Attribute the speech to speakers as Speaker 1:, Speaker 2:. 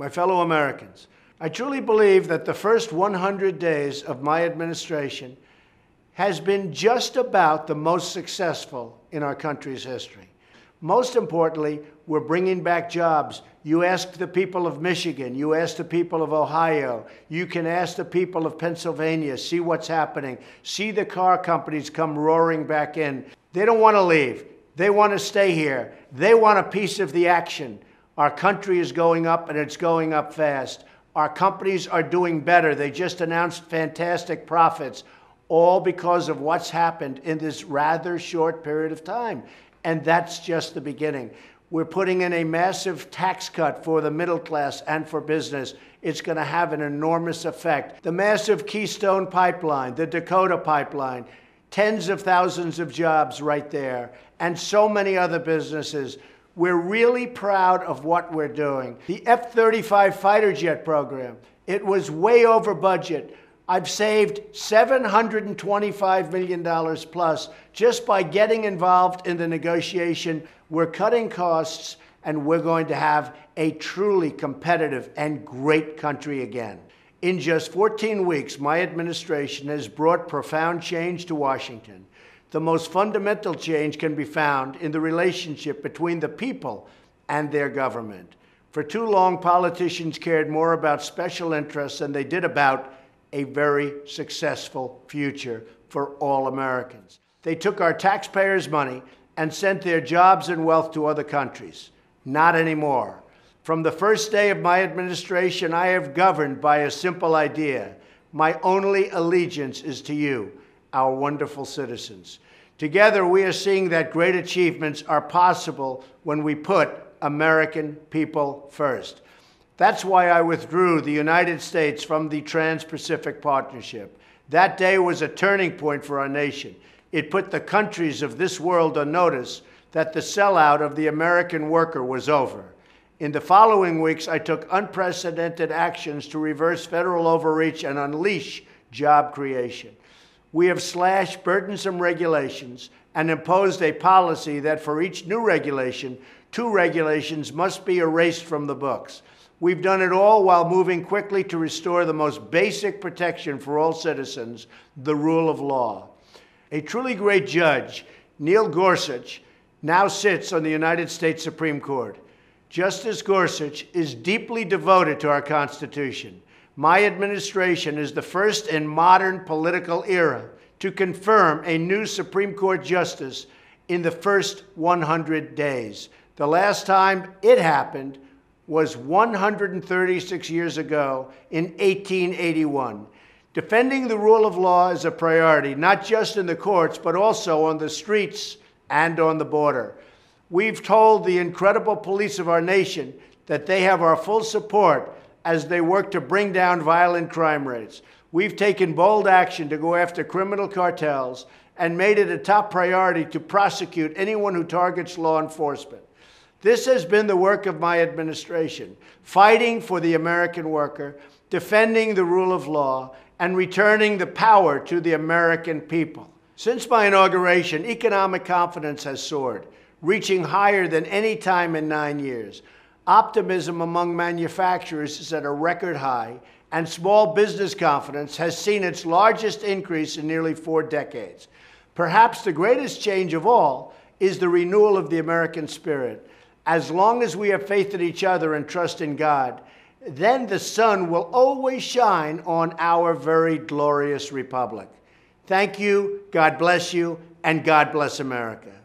Speaker 1: my fellow Americans, I truly believe that the first 100 days of my administration has been just about the most successful in our country's history. Most importantly, we're bringing back jobs. You ask the people of Michigan, you ask the people of Ohio, you can ask the people of Pennsylvania, see what's happening, see the car companies come roaring back in. They don't want to leave, they want to stay here, they want a piece of the action. Our country is going up and it's going up fast. Our companies are doing better. They just announced fantastic profits, all because of what's happened in this rather short period of time. And that's just the beginning. We're putting in a massive tax cut for the middle class and for business. It's going to have an enormous effect. The massive Keystone Pipeline, the Dakota Pipeline, tens of thousands of jobs right there, and so many other businesses. We're really proud of what we're doing. The F 35 fighter jet program, it was way over budget. I've saved $725 million plus just by getting involved in the negotiation. We're cutting costs and we're going to have a truly competitive and great country again. In just 14 weeks, my administration has brought profound change to Washington the most fundamental change can be found in the relationship between the people and their government. For too long, politicians cared more about special interests than they did about a very successful future for all Americans. They took our taxpayers' money and sent their jobs and wealth to other countries. Not anymore. From the first day of my administration, I have governed by a simple idea. My only allegiance is to you our wonderful citizens. Together, we are seeing that great achievements are possible when we put American people first. That's why I withdrew the United States from the Trans Pacific Partnership. That day was a turning point for our nation. It put the countries of this world on notice that the sellout of the American worker was over. In the following weeks, I took unprecedented actions to reverse federal overreach and unleash job creation we have slashed burdensome regulations and imposed a policy that for each new regulation, two regulations must be erased from the books. We've done it all while moving quickly to restore the most basic protection for all citizens, the rule of law. A truly great judge, Neil Gorsuch, now sits on the United States Supreme Court. Justice Gorsuch is deeply devoted to our Constitution my administration is the first in modern political era to confirm a new Supreme Court justice in the first 100 days. The last time it happened was 136 years ago in 1881. Defending the rule of law is a priority, not just in the courts, but also on the streets and on the border. We've told the incredible police of our nation that they have our full support as they work to bring down violent crime rates. We've taken bold action to go after criminal cartels and made it a top priority to prosecute anyone who targets law enforcement. This has been the work of my administration, fighting for the American worker, defending the rule of law, and returning the power to the American people. Since my inauguration, economic confidence has soared, reaching higher than any time in nine years. Optimism among manufacturers is at a record high, and small business confidence has seen its largest increase in nearly four decades. Perhaps the greatest change of all is the renewal of the American spirit. As long as we have faith in each other and trust in God, then the sun will always shine on our very glorious republic. Thank you, God bless you, and God bless America.